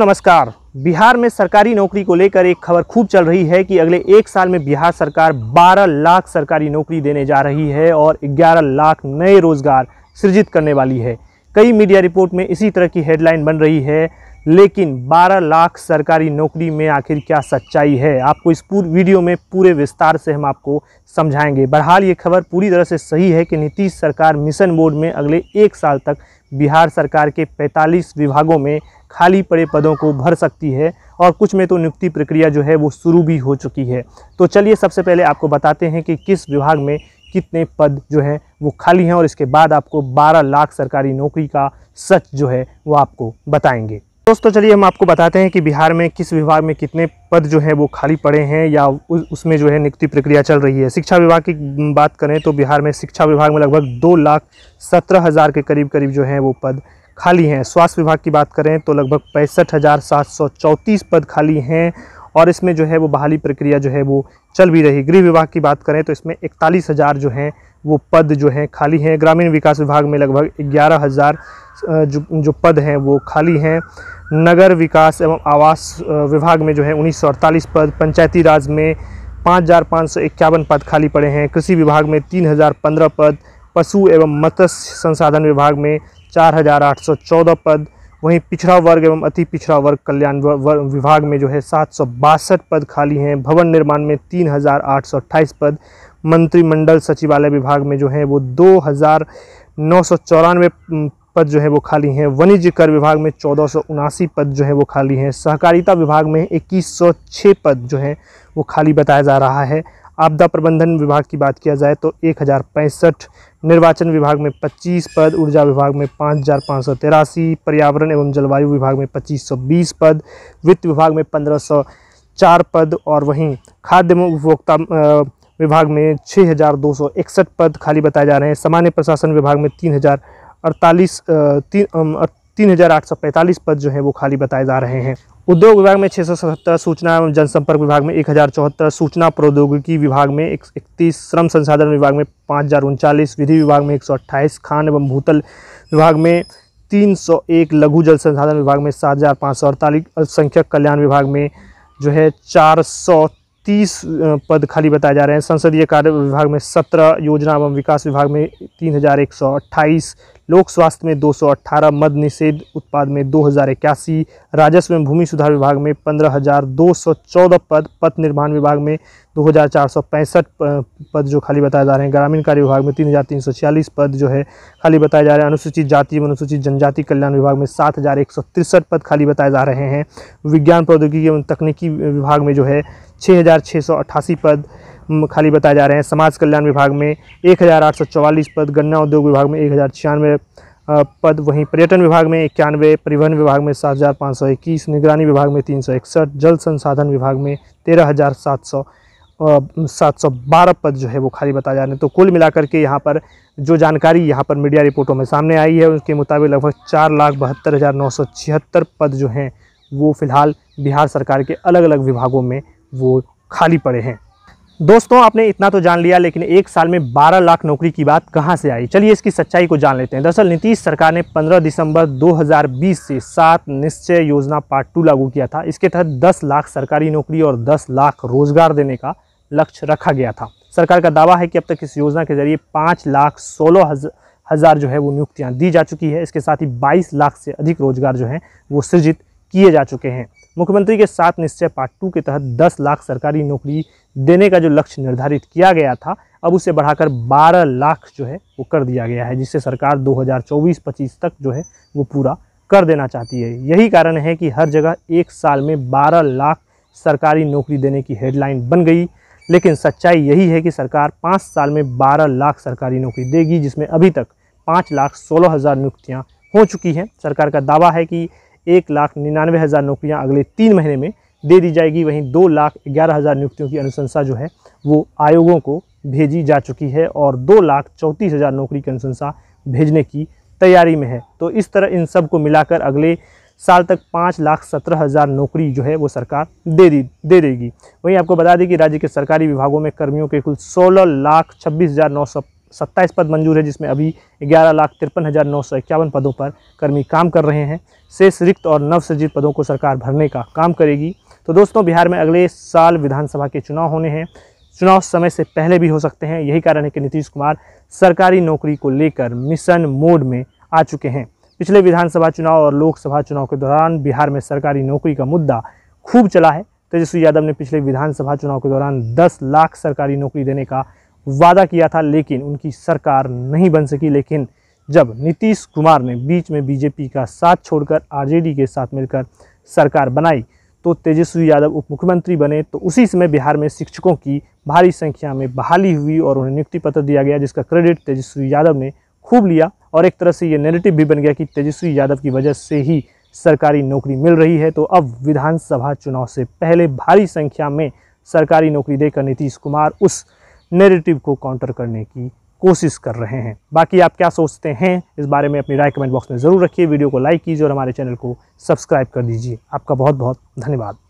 नमस्कार बिहार में सरकारी नौकरी को लेकर एक खबर खूब चल रही है कि अगले एक साल में बिहार सरकार 12 लाख सरकारी नौकरी देने जा रही है और 11 लाख नए रोजगार सृजित करने वाली है कई मीडिया रिपोर्ट में इसी तरह की हेडलाइन बन रही है लेकिन 12 लाख सरकारी नौकरी में आखिर क्या सच्चाई है आपको इस पूरे वीडियो में पूरे विस्तार से हम आपको समझाएंगे बहरहाल ये खबर पूरी तरह से सही है कि नीतीश सरकार मिशन बोर्ड में अगले एक साल तक बिहार सरकार के 45 विभागों में खाली पड़े पदों को भर सकती है और कुछ में तो नियुक्ति प्रक्रिया जो है वो शुरू भी हो चुकी है तो चलिए सबसे पहले आपको बताते हैं कि किस विभाग में कितने पद जो हैं वो खाली हैं और इसके बाद आपको 12 लाख सरकारी नौकरी का सच जो है वो आपको बताएंगे दोस्तों चलिए हम आपको बताते हैं कि बिहार में किस विभाग में कितने पद जो है वो खाली पड़े हैं या उसमें जो है नियुक्ति प्रक्रिया चल रही है शिक्षा विभाग की बात करें तो बिहार में शिक्षा विभाग में लगभग दो लाख सत्रह हज़ार के करीब करीब जो हैं वो पद खाली हैं स्वास्थ्य विभाग की बात करें तो लगभग पैंसठ हज़ार सात सौ चौंतीस पद खाली हैं और इसमें जो है वो बहाली प्रक्रिया जो है वो चल भी रही गृह विभाग की बात करें तो इसमें इकतालीस हज़ार जो हैं वो पद जो हैं खाली हैं ग्रामीण विकास विभाग में लगभग ग्यारह हज़ार जो जो पद हैं वो खाली हैं नगर विकास एवं आवास विभाग में जो है उन्नीस पद पंचायती राज में पाँच पद खाली पड़े हैं कृषि विभाग में 3015 पद पशु एवं मत्स्य संसाधन विभाग में 4814 पद वहीं पिछड़ा वर्ग एवं अति पिछड़ा वर्ग कल्याण विभाग में जो है सात पद खाली हैं भवन निर्माण में 3828 पद मंत्रिमंडल सचिवालय विभाग में जो है वो दो हज़ार नौ सौ चौरानवे पद जो है वो खाली हैं वाणिज्य कर विभाग में चौदह पद जो है वो खाली हैं सहकारिता विभाग में 2106 पद जो है वो खाली बताया जा रहा है आपदा प्रबंधन विभाग की बात किया जाए तो एक निर्वाचन विभाग में 25 पद ऊर्जा विभाग में पाँच पर्यावरण एवं जलवायु विभाग में बीस पद वित्त विभाग में चार पद और वहीं खाद्य उपभोक्ता विभाग में इकसठ पद खाली बताए जा रहे हैं सामान्य प्रशासन विभाग में तीन हज़ार अड़तालीस तीन तीन हज़ार आठ सौ पैंतालीस पद जो है वो खाली बताए जा रहे हैं उद्योग विभाग में छः सौ सतहत्तर सूचना एवं जनसंपर्क विभाग में एक हज़ार चौहत्तर सूचना प्रौद्योगिकी विभाग में एक इकतीस श्रम संसाधन विभाग में पाँच हज़ार उनचालीस विधि विभाग में एक सौ अट्ठाईस खान एवं भूतल विभाग में तीन सौ एक लघु जल संसाधन विभाग में सात हज़ार पाँच सौ अड़तालीस अल्पसंख्यक कल्याण विभाग में जो है चार सौ तीस पद खाली बताए जा रहे हैं संसदीय कार्य विभाग में सत्रह योजना एवं विकास विभाग में तीन हज़ार एक सौ अट्ठाईस लोक स्वास्थ्य में 218 मद निषेध उत्पाद में दो राजस्व एवं भूमि सुधार विभाग में 15,214 पद पथ निर्माण विभाग में 2,465 पद जो खाली बताए जा रहे हैं ग्रामीण कार्य विभाग में 3,346 पद जो है खाली बताए जा रहे हैं अनुसूचित जाति एवं अनुसूचित जनजाति कल्याण विभाग में सात पद खाली बताए जा रहे हैं विज्ञान प्रौद्योगिकी एवं तकनीकी विभाग में जो है छः पद खाली बताए जा रहे हैं समाज कल्याण विभाग में एक पद गन्ना उद्योग विभाग में एक पद वहीं पर्यटन विभाग में इक्यानवे परिवहन विभाग में सात हज़ार पाँच सौ इक्कीस निगरानी विभाग में तीन सौ इकसठ जल संसाधन विभाग में तेरह हज़ार सात सौ सात सौ बारह पद जो है वो खाली बताए जा रहे हैं तो कुल मिलाकर के यहाँ पर जो जानकारी यहाँ पर मीडिया रिपोर्टों में सामने आई है उसके मुताबिक लगभग चार लाख बहत्तर हज़ार नौ सौ छिहत्तर पद जो हैं वो फ़िलहाल बिहार सरकार के अलग अलग विभागों में वो खाली पड़े हैं दोस्तों आपने इतना तो जान लिया लेकिन एक साल में 12 लाख नौकरी की बात कहां से आई चलिए इसकी सच्चाई को जान लेते हैं दरअसल नीतीश सरकार ने 15 दिसंबर 2020 से सात निश्चय योजना पार्ट टू लागू किया था इसके तहत 10 लाख सरकारी नौकरी और 10 लाख रोजगार देने का लक्ष्य रखा गया था सरकार का दावा है कि अब तक इस योजना के जरिए पाँच लाख सोलह हज़ार जो है वो नियुक्तियाँ दी जा चुकी है इसके साथ ही बाईस लाख से अधिक रोजगार जो है वो सृजित किए जा चुके हैं मुख्यमंत्री के साथ निश्चय पार्ट टू के तहत 10 लाख सरकारी नौकरी देने का जो लक्ष्य निर्धारित किया गया था अब उसे बढ़ाकर 12 लाख जो है वो कर दिया गया है जिससे सरकार 2024-25 तक जो है वो पूरा कर देना चाहती है यही कारण है कि हर जगह एक साल में 12 लाख सरकारी नौकरी देने की हेडलाइन बन गई लेकिन सच्चाई यही है कि सरकार पाँच साल में बारह लाख सरकारी नौकरी देगी जिसमें अभी तक पाँच लाख सोलह हज़ार नियुक्तियाँ हो चुकी हैं सरकार का दावा है कि एक लाख निन्यानवे हज़ार नौकरियाँ अगले तीन महीने में दे दी जाएगी वहीं दो लाख ग्यारह हज़ार नियुक्तियों की अनुशंसा जो है वो आयोगों को भेजी जा चुकी है और दो लाख चौंतीस हज़ार नौकरी की अनुशंसा भेजने की तैयारी में है तो इस तरह इन सब को मिलाकर अगले साल तक पाँच लाख सत्रह हज़ार नौकरी जो है वो सरकार दे दी दे देगी वहीं आपको बता दें कि राज्य के सरकारी विभागों में कर्मियों के कुल सोलह लाख छब्बीस हज़ार नौ सौ सत्ताईस पद मंजूर है जिसमें अभी ग्यारह लाख तिरपन हज़ार नौ सौ इक्यावन पदों पर कर्मी काम कर रहे हैं शेष रिक्त और नवसृजित पदों को सरकार भरने का काम करेगी तो दोस्तों बिहार में अगले साल विधानसभा के चुनाव होने हैं चुनाव समय से पहले भी हो सकते हैं यही कारण है कि नीतीश कुमार सरकारी नौकरी को लेकर मिशन मोड में आ चुके हैं पिछले विधानसभा चुनाव और लोकसभा चुनाव के दौरान बिहार में सरकारी नौकरी का मुद्दा खूब चला है तेजस्वी यादव ने पिछले विधानसभा चुनाव के दौरान 10 लाख सरकारी नौकरी देने का वादा किया था लेकिन उनकी सरकार नहीं बन सकी लेकिन जब नीतीश कुमार ने बीच में बीजेपी का साथ छोड़कर आरजेडी के साथ मिलकर सरकार बनाई तो तेजस्वी यादव उप मुख्यमंत्री बने तो उसी समय बिहार में शिक्षकों की भारी संख्या में बहाली हुई और उन्हें नियुक्ति पत्र दिया गया जिसका क्रेडिट तेजस्वी यादव ने खूब लिया और एक तरह से ये नेगेटिव भी बन गया कि तेजस्वी यादव की वजह से ही सरकारी नौकरी मिल रही है तो अब विधानसभा चुनाव से पहले भारी संख्या में सरकारी नौकरी देकर नीतीश कुमार उस नेरेटिव को काउंटर करने की कोशिश कर रहे हैं बाकी आप क्या सोचते हैं इस बारे में अपनी राय कमेंट बॉक्स में ज़रूर रखिए वीडियो को लाइक कीजिए और हमारे चैनल को सब्सक्राइब कर दीजिए आपका बहुत बहुत धन्यवाद